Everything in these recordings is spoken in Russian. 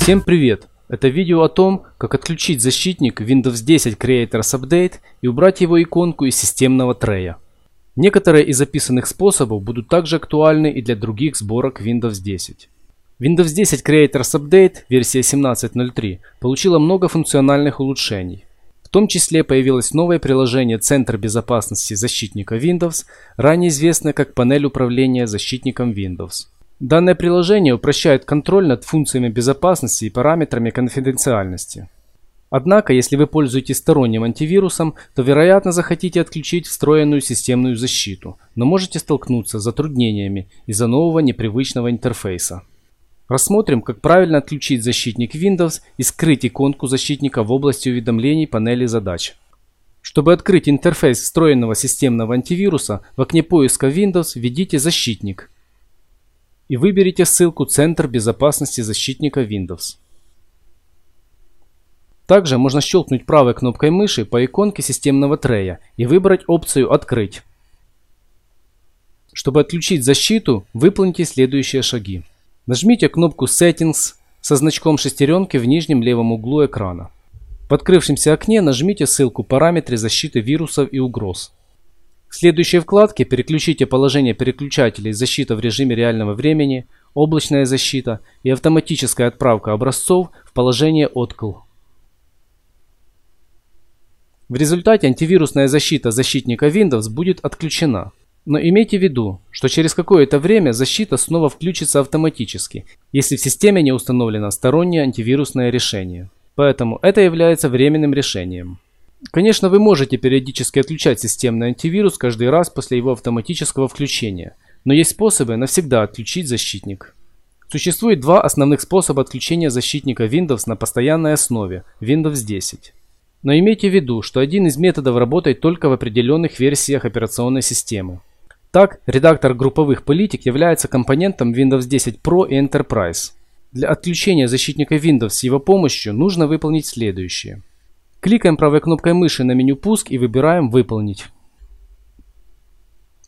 Всем привет! Это видео о том, как отключить защитник Windows 10 Creators Update и убрать его иконку из системного трея. Некоторые из описанных способов будут также актуальны и для других сборок Windows 10. Windows 10 Creators Update версия 17.03 получила много функциональных улучшений. В том числе появилось новое приложение Центр безопасности защитника Windows, ранее известное как панель управления защитником Windows. Данное приложение упрощает контроль над функциями безопасности и параметрами конфиденциальности. Однако, если вы пользуетесь сторонним антивирусом, то, вероятно, захотите отключить встроенную системную защиту, но можете столкнуться с затруднениями из-за нового непривычного интерфейса. Рассмотрим, как правильно отключить защитник Windows и скрыть иконку защитника в области уведомлений панели задач. Чтобы открыть интерфейс встроенного системного антивируса, в окне поиска Windows введите «Защитник» и выберите ссылку «Центр безопасности защитника Windows». Также можно щелкнуть правой кнопкой мыши по иконке системного трея и выбрать опцию «Открыть». Чтобы отключить защиту, выполните следующие шаги. Нажмите кнопку «Settings» со значком шестеренки в нижнем левом углу экрана. В открывшемся окне нажмите ссылку «Параметры защиты вирусов и угроз». В следующей вкладке переключите положение переключателей «Защита в режиме реального времени», «Облачная защита» и «Автоматическая отправка образцов» в положение «Откл». В результате антивирусная защита защитника Windows будет отключена. Но имейте в виду, что через какое-то время защита снова включится автоматически, если в системе не установлено стороннее антивирусное решение. Поэтому это является временным решением. Конечно, вы можете периодически отключать системный антивирус каждый раз после его автоматического включения, но есть способы навсегда отключить защитник. Существует два основных способа отключения защитника Windows на постоянной основе – Windows 10. Но имейте в виду, что один из методов работает только в определенных версиях операционной системы. Так, редактор групповых политик является компонентом Windows 10 Pro и Enterprise. Для отключения защитника Windows с его помощью нужно выполнить следующее – Кликаем правой кнопкой мыши на меню «Пуск» и выбираем «Выполнить».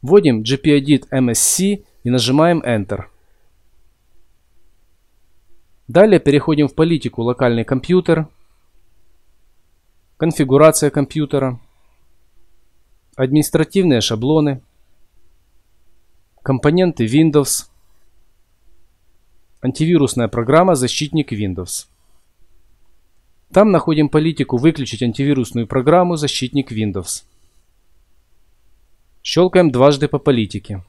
Вводим GPIDIT MSC и нажимаем Enter. Далее переходим в политику «Локальный компьютер», «Конфигурация компьютера», «Административные шаблоны», «Компоненты Windows», «Антивирусная программа «Защитник Windows». Там находим политику «Выключить антивирусную программу «Защитник Windows». Щелкаем дважды по политике.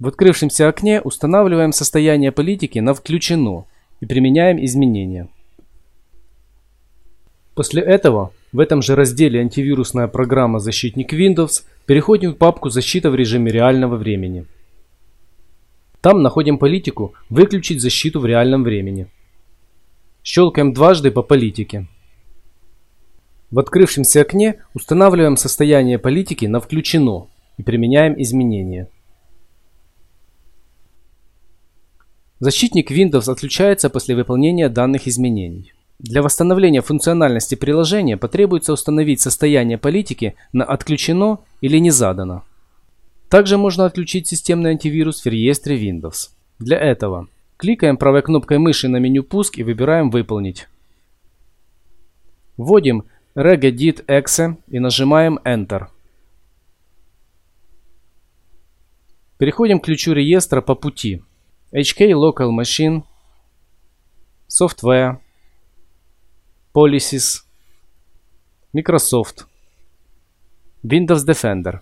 В открывшемся окне устанавливаем состояние политики на «Включено» и применяем изменения. После этого в этом же разделе «Антивирусная программа «Защитник Windows» переходим в папку «Защита в режиме реального времени». Там находим политику «Выключить защиту в реальном времени». Щелкаем дважды по политике. В открывшемся окне устанавливаем состояние политики на «Включено» и применяем изменения. Защитник Windows отключается после выполнения данных изменений. Для восстановления функциональности приложения потребуется установить состояние политики на «Отключено» или «Не задано». Также можно отключить системный антивирус в реестре Windows. Для этого Кликаем правой кнопкой мыши на меню «Пуск» и выбираем «Выполнить». Вводим regedit.exe и нажимаем Enter. Переходим к ключу реестра по пути. HK Local Machine, Software, Policies, Microsoft, Windows Defender.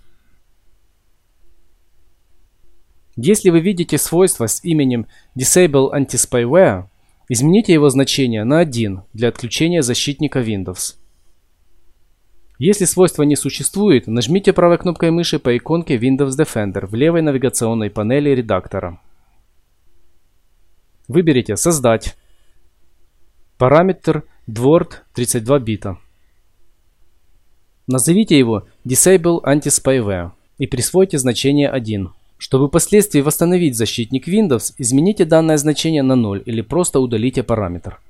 Если вы видите свойство с именем Disable Anti-Spyware, измените его значение на 1 для отключения защитника Windows. Если свойство не существует, нажмите правой кнопкой мыши по иконке Windows Defender в левой навигационной панели редактора. Выберите «Создать», параметр «Dword 32 бита». Назовите его Disable Anti-Spyware и присвойте значение 1. Чтобы впоследствии восстановить защитник Windows, измените данное значение на 0 или просто удалите параметр.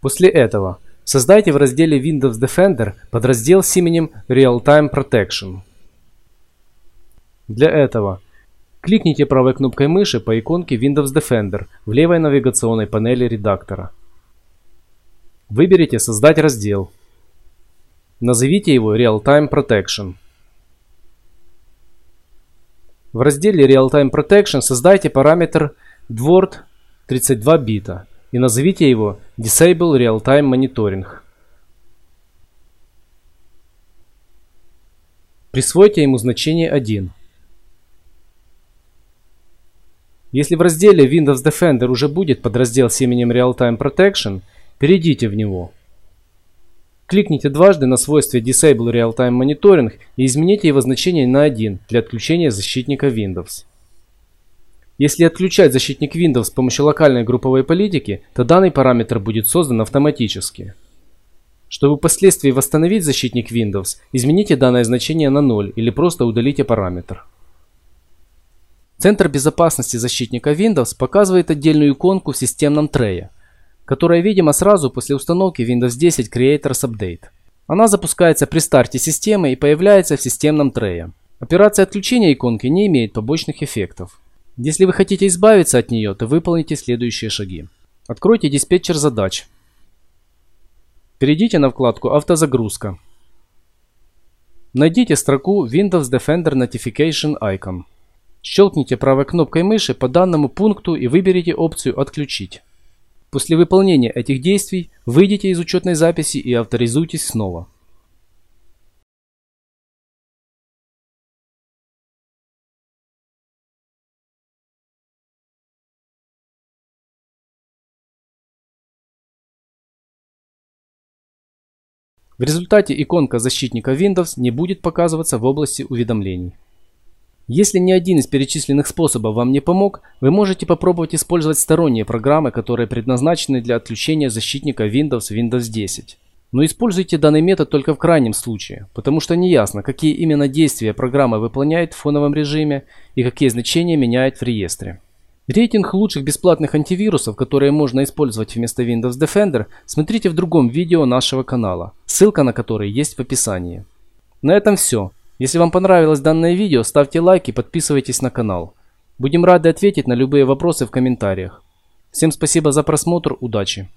После этого создайте в разделе Windows Defender подраздел с именем Real-Time Protection. Для этого кликните правой кнопкой мыши по иконке Windows Defender в левой навигационной панели редактора. Выберите «Создать раздел». Назовите его Real-Time Protection. В разделе Real-Time Protection создайте параметр dword 32 бита и назовите его Disable Real-Time Monitoring. Присвойте ему значение 1. Если в разделе Windows Defender уже будет подраздел с именем Real-Time Protection, перейдите в него – Кликните дважды на свойстве Disable Real-Time Monitoring и измените его значение на 1 для отключения защитника Windows. Если отключать защитник Windows с помощью локальной групповой политики, то данный параметр будет создан автоматически. Чтобы впоследствии восстановить защитник Windows, измените данное значение на 0 или просто удалите параметр. Центр безопасности защитника Windows показывает отдельную иконку в системном трее – которая, видимо, сразу после установки Windows 10 Creators Update. Она запускается при старте системы и появляется в системном трее. Операция отключения иконки не имеет побочных эффектов. Если вы хотите избавиться от нее, то выполните следующие шаги. Откройте диспетчер задач. Перейдите на вкладку «Автозагрузка». Найдите строку Windows Defender Notification Icon. Щелкните правой кнопкой мыши по данному пункту и выберите опцию «Отключить». После выполнения этих действий выйдите из учетной записи и авторизуйтесь снова. В результате иконка защитника Windows не будет показываться в области уведомлений. Если ни один из перечисленных способов вам не помог, вы можете попробовать использовать сторонние программы, которые предназначены для отключения защитника Windows Windows 10. Но используйте данный метод только в крайнем случае, потому что неясно, какие именно действия программа выполняет в фоновом режиме и какие значения меняет в реестре. Рейтинг лучших бесплатных антивирусов, которые можно использовать вместо Windows Defender, смотрите в другом видео нашего канала, ссылка на который есть в описании. На этом все. Если вам понравилось данное видео, ставьте лайк и подписывайтесь на канал. Будем рады ответить на любые вопросы в комментариях. Всем спасибо за просмотр, удачи!